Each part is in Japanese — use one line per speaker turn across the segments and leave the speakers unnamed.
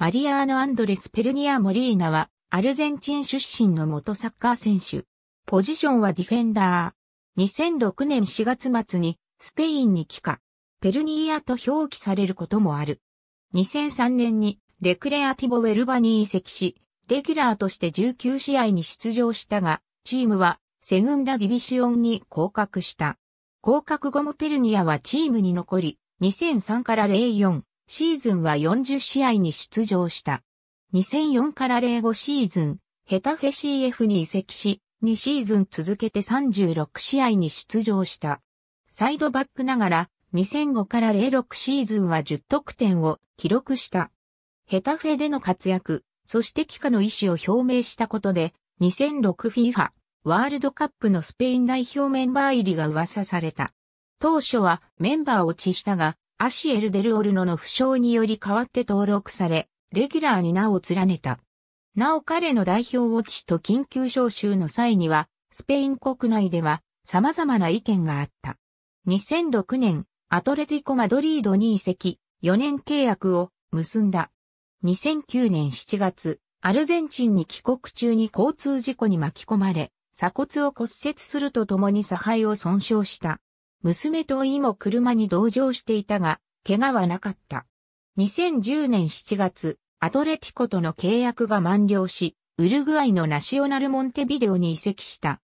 マリアーノ・アンドレス・ペルニア・モリーナは、アルゼンチン出身の元サッカー選手。ポジションはディフェンダー。2006年4月末に、スペインに帰化。ペルニアと表記されることもある。2003年に、レクレアティボ・ウェルバに移籍し、レギュラーとして19試合に出場したが、チームは、セグンダ・ディビシオンに降格した。降格後もペルニアはチームに残り、2003から04、シーズンは40試合に出場した。2004から05シーズン、ヘタフェ CF に移籍し、2シーズン続けて36試合に出場した。サイドバックながら、2005から06シーズンは10得点を記録した。ヘタフェでの活躍、そして帰化の意思を表明したことで、2006FIFA ワールドカップのスペイン代表メンバー入りが噂された。当初はメンバーを知したが、アシエル・デル・オルノの負傷により代わって登録され、レギュラーに名を連ねた。なお彼の代表落ちと緊急招集の際には、スペイン国内では様々な意見があった。2006年、アトレティコ・マドリードに移籍、4年契約を結んだ。2009年7月、アルゼンチンに帰国中に交通事故に巻き込まれ、鎖骨を骨折するとともに差配を損傷した。娘といも車に同乗していたが、怪我はなかった。2010年7月、アトレティコとの契約が満了し、ウルグアイのナショナルモンテビデオに移籍した。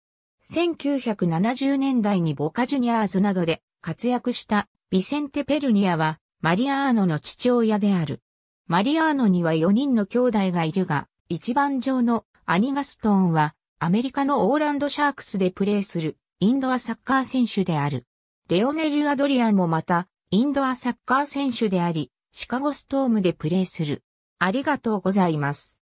1970年代にボカジュニアーズなどで活躍したビセンテ・ペルニアはマリアーノの父親である。マリアーノには4人の兄弟がいるが、一番上のアニガストーンはアメリカのオーランドシャークスでプレーするインドアサッカー選手である。レオネル・アドリアンもまた、インドアサッカー選手であり、シカゴストームでプレーする。ありがとうございます。